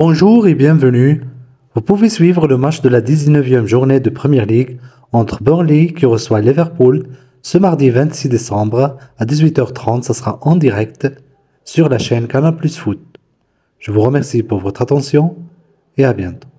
Bonjour et bienvenue. Vous pouvez suivre le match de la 19e journée de Premier League entre Burnley qui reçoit Liverpool ce mardi 26 décembre à 18h30. Ça sera en direct sur la chaîne Canal Plus Foot. Je vous remercie pour votre attention et à bientôt.